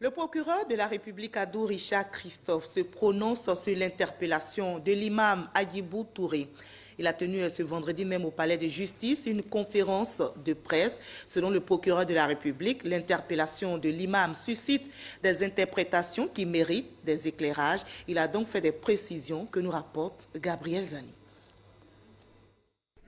Le procureur de la République Adou Richard Christophe se prononce sur l'interpellation de l'imam Ayibou Touré. Il a tenu euh, ce vendredi même au palais de justice une conférence de presse. Selon le procureur de la République, l'interpellation de l'imam suscite des interprétations qui méritent des éclairages. Il a donc fait des précisions que nous rapporte Gabriel Zani.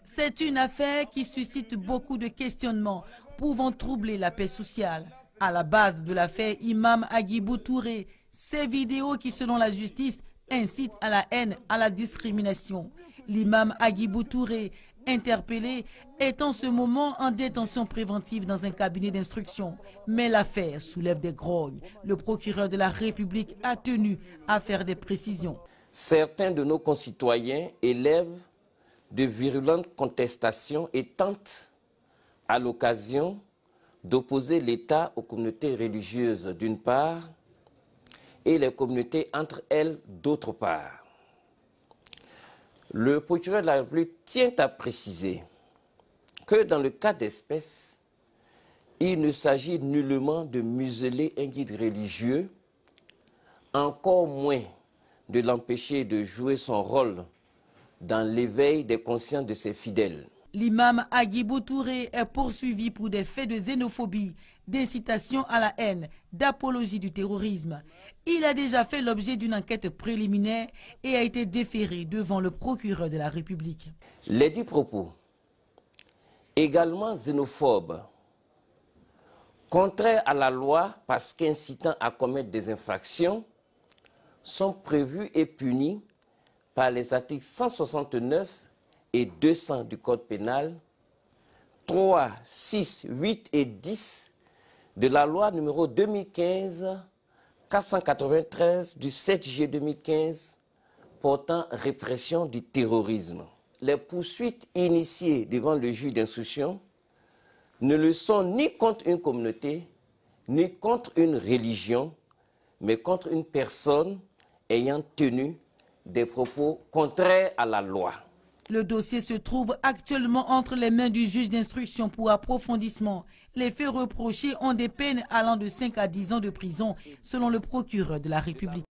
C'est une affaire qui suscite beaucoup de questionnements, pouvant troubler la paix sociale. À la base de l'affaire Imam Agibou Touré, ces vidéos qui, selon la justice, incitent à la haine, à la discrimination. L'imam Agibou Touré, interpellé, est en ce moment en détention préventive dans un cabinet d'instruction. Mais l'affaire soulève des grognes. Le procureur de la République a tenu à faire des précisions. Certains de nos concitoyens élèvent de virulentes contestations et tentent, à l'occasion, d'opposer l'État aux communautés religieuses d'une part et les communautés entre elles d'autre part. Le procureur de la République tient à préciser que dans le cas d'espèce, il ne s'agit nullement de museler un guide religieux, encore moins de l'empêcher de jouer son rôle dans l'éveil des consciences de ses fidèles. L'imam Agui Touré est poursuivi pour des faits de xénophobie, d'incitation à la haine, d'apologie du terrorisme. Il a déjà fait l'objet d'une enquête préliminaire et a été déféré devant le procureur de la République. Les dix propos, également xénophobes, contraires à la loi parce qu'incitant à commettre des infractions, sont prévus et punis par les articles 169 et 200 du Code pénal, 3, 6, 8 et 10 de la loi numéro 2015-493 du 7 juillet 2015 portant répression du terrorisme. Les poursuites initiées devant le juge d'instruction ne le sont ni contre une communauté, ni contre une religion, mais contre une personne ayant tenu des propos contraires à la loi. Le dossier se trouve actuellement entre les mains du juge d'instruction pour approfondissement. Les faits reprochés ont des peines allant de 5 à 10 ans de prison, selon le procureur de la République.